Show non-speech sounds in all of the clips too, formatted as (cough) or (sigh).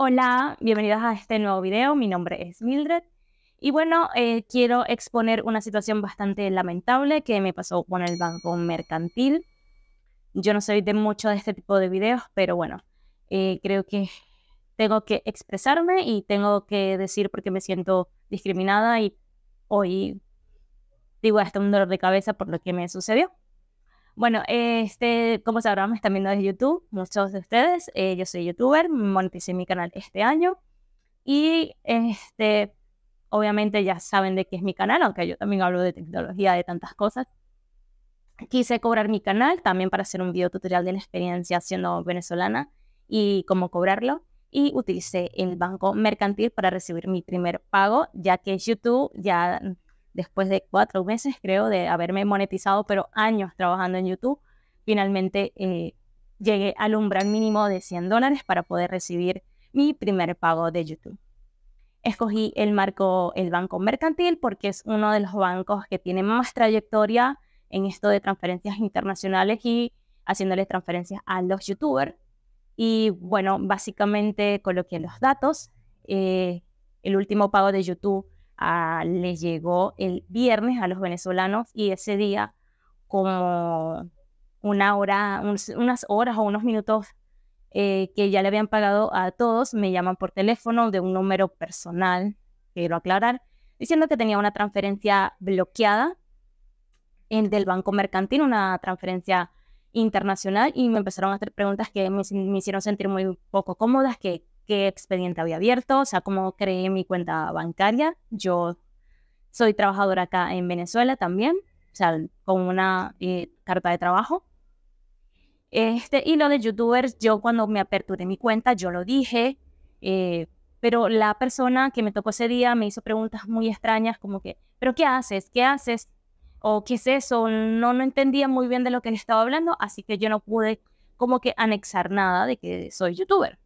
Hola, bienvenidas a este nuevo video. Mi nombre es Mildred y bueno, eh, quiero exponer una situación bastante lamentable que me pasó con el Banco Mercantil. Yo no soy de mucho de este tipo de videos, pero bueno, eh, creo que tengo que expresarme y tengo que decir por qué me siento discriminada y hoy digo hasta un dolor de cabeza por lo que me sucedió. Bueno, este, como sabrán, me están viendo desde YouTube, muchos de ustedes. Eh, yo soy youtuber, moneticé mi canal este año. Y este, obviamente ya saben de qué es mi canal, aunque yo también hablo de tecnología, de tantas cosas. Quise cobrar mi canal también para hacer un video tutorial de la experiencia siendo venezolana y cómo cobrarlo. Y utilicé el banco mercantil para recibir mi primer pago, ya que YouTube ya después de cuatro meses, creo, de haberme monetizado, pero años trabajando en YouTube, finalmente eh, llegué al umbral mínimo de 100 dólares para poder recibir mi primer pago de YouTube. Escogí el marco, el Banco Mercantil, porque es uno de los bancos que tiene más trayectoria en esto de transferencias internacionales y haciéndoles transferencias a los youtubers. Y bueno, básicamente coloqué los datos. Eh, el último pago de YouTube le llegó el viernes a los venezolanos y ese día como una hora, unas horas o unos minutos eh, que ya le habían pagado a todos, me llaman por teléfono de un número personal, quiero aclarar, diciendo que tenía una transferencia bloqueada en, del Banco Mercantil, una transferencia internacional, y me empezaron a hacer preguntas que me, me hicieron sentir muy poco cómodas, que qué expediente había abierto, o sea, cómo creé mi cuenta bancaria. Yo soy trabajadora acá en Venezuela también, o sea, con una eh, carta de trabajo. Este, y lo de youtubers, yo cuando me aperturé mi cuenta, yo lo dije, eh, pero la persona que me tocó ese día me hizo preguntas muy extrañas como que, ¿pero qué haces? ¿Qué haces? ¿O qué es eso? No, no entendía muy bien de lo que le estaba hablando, así que yo no pude como que anexar nada de que soy youtuber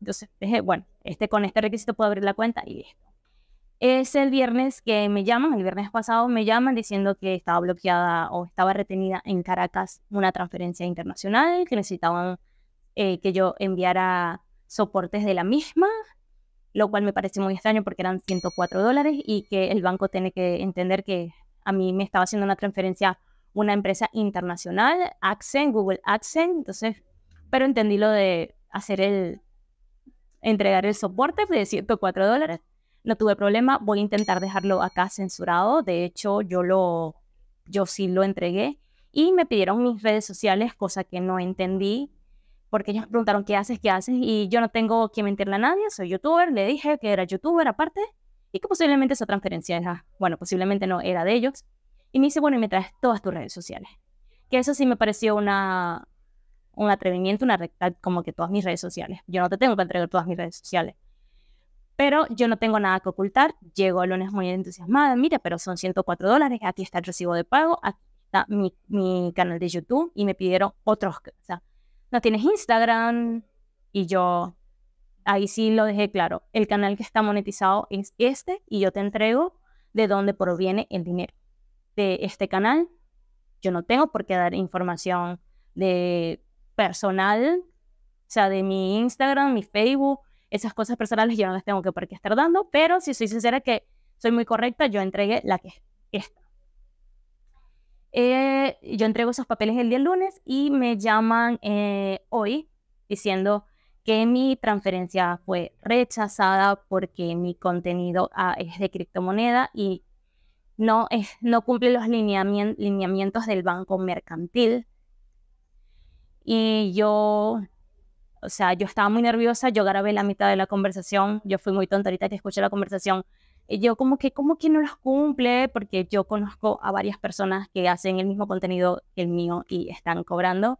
entonces dije, bueno, este, con este requisito puedo abrir la cuenta y esto. Es el viernes que me llaman, el viernes pasado me llaman diciendo que estaba bloqueada o estaba retenida en Caracas una transferencia internacional, que necesitaban eh, que yo enviara soportes de la misma, lo cual me parece muy extraño porque eran 104 dólares y que el banco tiene que entender que a mí me estaba haciendo una transferencia una empresa internacional, Accent, Google Accent, entonces, pero entendí lo de hacer el, entregar el soporte de 104 dólares. No tuve problema, voy a intentar dejarlo acá censurado. De hecho, yo, lo, yo sí lo entregué y me pidieron mis redes sociales, cosa que no entendí, porque ellos me preguntaron qué haces, qué haces, y yo no tengo que mentirle a nadie, soy youtuber, le dije que era youtuber aparte, y que posiblemente esa transferencia era, bueno, posiblemente no era de ellos, y me dice, bueno, y me traes todas tus redes sociales. Que eso sí me pareció una, un atrevimiento, una recta, como que todas mis redes sociales. Yo no te tengo que entregar todas mis redes sociales. Pero yo no tengo nada que ocultar. Llego el lunes muy entusiasmada. Mira, pero son 104 dólares. Aquí está el recibo de pago. Aquí está mi, mi canal de YouTube. Y me pidieron otros. O sea, no tienes Instagram. Y yo ahí sí lo dejé claro. El canal que está monetizado es este. Y yo te entrego de dónde proviene el dinero. De este canal. Yo no tengo por qué dar información de personal, o sea, de mi Instagram, mi Facebook, esas cosas personales yo no las tengo que estar dando, pero si soy sincera que soy muy correcta, yo entregué la que esta. Eh, yo entrego esos papeles el día lunes y me llaman eh, hoy diciendo que mi transferencia fue rechazada porque mi contenido ah, es de criptomoneda y no, es, no cumple los lineamientos del banco mercantil. Y yo, o sea, yo estaba muy nerviosa, yo grabé la mitad de la conversación, yo fui muy tonta ahorita que escuché la conversación. Y yo como que, como que no las cumple? Porque yo conozco a varias personas que hacen el mismo contenido que el mío y están cobrando.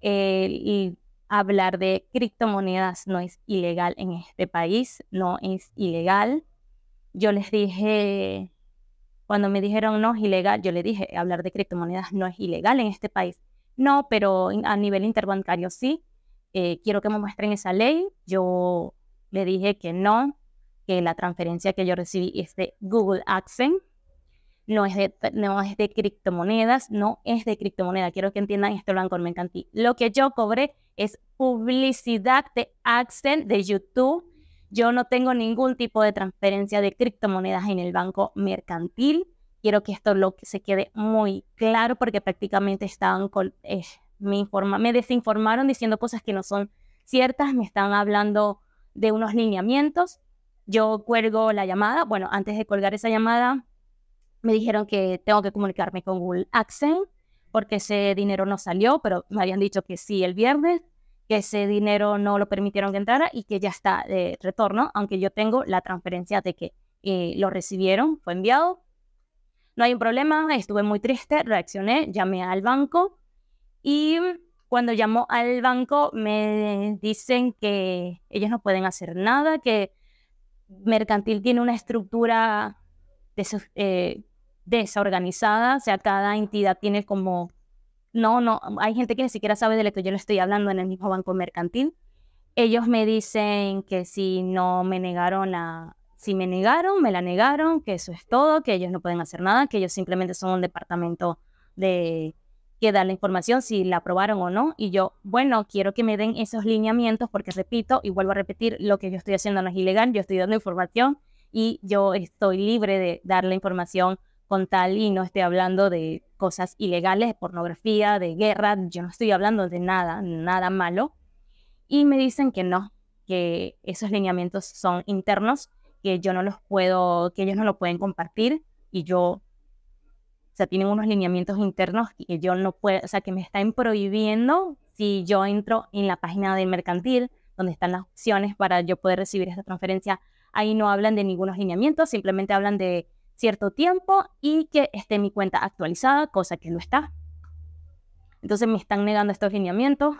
Eh, y hablar de criptomonedas no es ilegal en este país, no es ilegal. Yo les dije, cuando me dijeron no es ilegal, yo le dije, hablar de criptomonedas no es ilegal en este país no, pero a nivel interbancario sí, eh, quiero que me muestren esa ley. Yo le dije que no, que la transferencia que yo recibí es de Google Accent, no es de, de criptomonedas, no es de criptomonedas. Quiero que entiendan esto banco mercantil. Lo que yo cobré es publicidad de Accent, de YouTube. Yo no tengo ningún tipo de transferencia de criptomonedas en el banco mercantil. Quiero que esto lo, se quede muy claro porque prácticamente con, eh, me, me desinformaron diciendo cosas que no son ciertas, me están hablando de unos lineamientos. Yo cuelgo la llamada, bueno, antes de colgar esa llamada, me dijeron que tengo que comunicarme con Google Accent porque ese dinero no salió, pero me habían dicho que sí el viernes, que ese dinero no lo permitieron que entrara y que ya está de retorno, aunque yo tengo la transferencia de que eh, lo recibieron, fue enviado, no hay un problema, estuve muy triste, reaccioné, llamé al banco y cuando llamó al banco me dicen que ellos no pueden hacer nada, que Mercantil tiene una estructura eh, desorganizada, o sea, cada entidad tiene como, no, no, hay gente que ni siquiera sabe de lo que yo le estoy hablando en el mismo banco mercantil. Ellos me dicen que si no me negaron a, si me negaron, me la negaron, que eso es todo, que ellos no pueden hacer nada, que ellos simplemente son un departamento de que da la información si la aprobaron o no. Y yo, bueno, quiero que me den esos lineamientos porque repito y vuelvo a repetir, lo que yo estoy haciendo no es ilegal, yo estoy dando información y yo estoy libre de dar la información con tal y no estoy hablando de cosas ilegales, de pornografía, de guerra, yo no estoy hablando de nada, nada malo. Y me dicen que no, que esos lineamientos son internos que yo no los puedo, que ellos no lo pueden compartir y yo, o sea, tienen unos lineamientos internos que yo no puedo, o sea, que me están prohibiendo si yo entro en la página del mercantil, donde están las opciones para yo poder recibir esta transferencia, ahí no hablan de ningunos lineamientos, simplemente hablan de cierto tiempo y que esté mi cuenta actualizada, cosa que no está. Entonces me están negando estos lineamientos,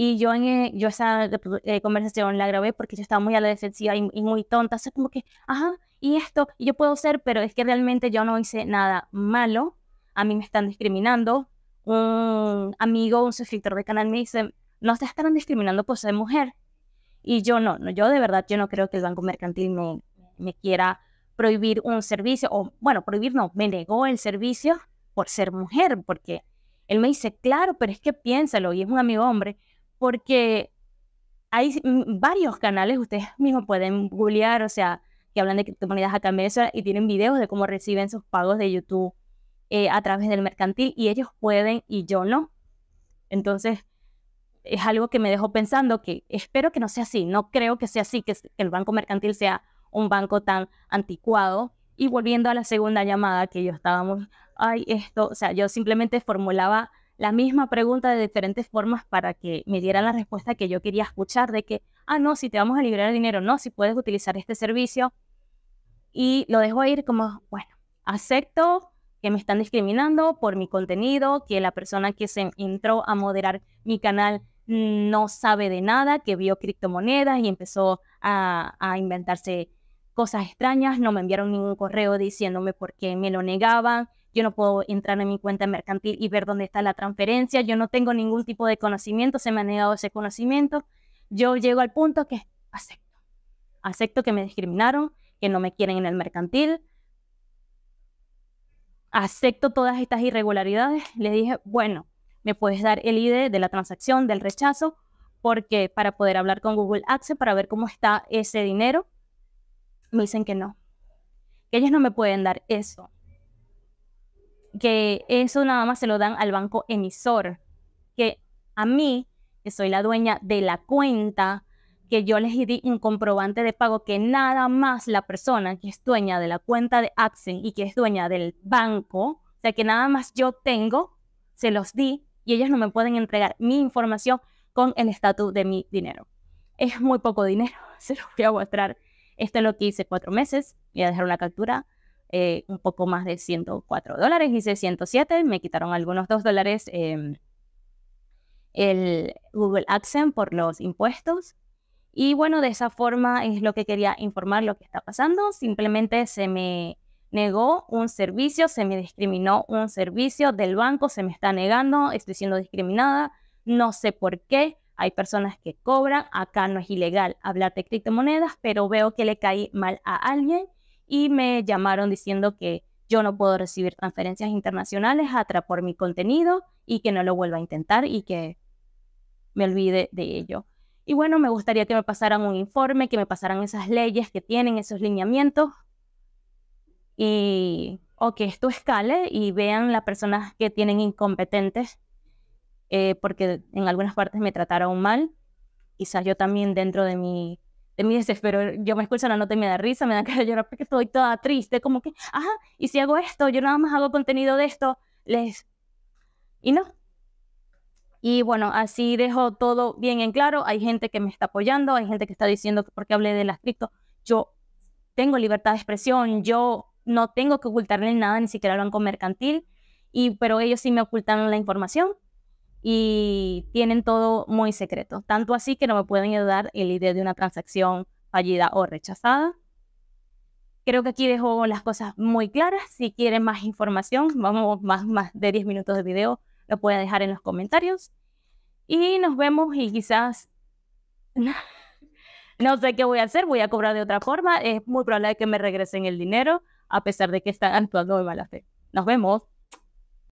y yo, en, eh, yo esa eh, conversación la grabé porque yo estaba muy a la defensiva y, y muy tonta. O como que, ajá, y esto, yo puedo ser, pero es que realmente yo no hice nada malo. A mí me están discriminando. Un amigo, un suscriptor de canal me dice, no te están discriminando por ser mujer. Y yo no, no, yo de verdad, yo no creo que el Banco Mercantil me, me quiera prohibir un servicio, o bueno, prohibir no, me negó el servicio por ser mujer, porque él me dice, claro, pero es que piénsalo, y es un amigo hombre, porque hay varios canales, ustedes mismos pueden googlear, o sea, que hablan de criptomonedas acá en y tienen videos de cómo reciben sus pagos de YouTube eh, a través del mercantil y ellos pueden y yo no. Entonces, es algo que me dejó pensando que espero que no sea así, no creo que sea así, que, el banco mercantil sea un banco tan anticuado. Y volviendo a la segunda llamada que yo estábamos, ay, esto, o sea, yo simplemente formulaba la misma pregunta de diferentes formas para que me dieran la respuesta que yo quería escuchar de que, ah, no, si te vamos a liberar el dinero, no, si puedes utilizar este servicio. Y lo dejo ir como, bueno, acepto que me están discriminando por mi contenido, que la persona que se entró a moderar mi canal no sabe de nada, que vio criptomonedas y empezó a, a inventarse cosas extrañas, no me enviaron ningún correo diciéndome por qué me lo negaban, yo no puedo entrar en mi cuenta mercantil y ver dónde está la transferencia, yo no tengo ningún tipo de conocimiento, se me ha negado ese conocimiento, yo llego al punto que acepto, acepto que me discriminaron, que no me quieren en el mercantil, acepto todas estas irregularidades, le dije, bueno, me puedes dar el ID de la transacción, del rechazo, porque para poder hablar con Google Access, para ver cómo está ese dinero, me dicen que no, que ellos no me pueden dar eso, que eso nada más se lo dan al banco emisor, que a mí, que soy la dueña de la cuenta, que yo les di un comprobante de pago que nada más la persona que es dueña de la cuenta de Accent y que es dueña del banco, o sea que nada más yo tengo, se los di y ellas no me pueden entregar mi información con el estatus de mi dinero. Es muy poco dinero, (laughs) se los voy a mostrar. Esto es lo que hice cuatro meses, voy a dejar una captura eh, un poco más de 104 dólares, hice 107, me quitaron algunos 2 dólares em, el Google AdSense por los impuestos. Y bueno, de esa forma es lo que quería informar lo que está pasando. Simplemente se me negó un servicio, se me discriminó un servicio del banco, se me está negando, estoy siendo discriminada, no sé por qué. Hay personas que cobran, acá no es ilegal hablar de criptomonedas, pero veo que le caí mal a alguien y me llamaron diciendo que yo no puedo recibir transferencias internacionales atrás por mi contenido y que no lo vuelva a intentar y que me olvide de ello. Y bueno, me gustaría que me pasaran un informe, que me pasaran esas leyes que tienen, esos lineamientos, y, o que esto escale y vean las personas que tienen incompetentes, eh, porque en algunas partes me trataron mal. Quizás yo también dentro de mi de mi pero yo me escucho la nota y me da risa, me da que llorar porque estoy toda triste, como que, ajá, y si hago esto, yo nada más hago contenido de esto, les... Y no. Y bueno, así dejo todo bien en claro, hay gente que me está apoyando, hay gente que está diciendo porque hablé de las cripto, yo tengo libertad de expresión, yo no tengo que ocultarle nada, ni siquiera al banco mercantil, y, pero ellos sí me ocultaron la información y tienen todo muy secreto. Tanto así que no me pueden ayudar el la idea de una transacción fallida o rechazada. Creo que aquí dejo las cosas muy claras. Si quieren más información, vamos más, más de 10 minutos de video, lo pueden dejar en los comentarios. Y nos vemos y quizás... (laughs) no sé qué voy a hacer, voy a cobrar de otra forma. Es muy probable que me regresen el dinero, a pesar de que están actuando de mala fe. Nos vemos.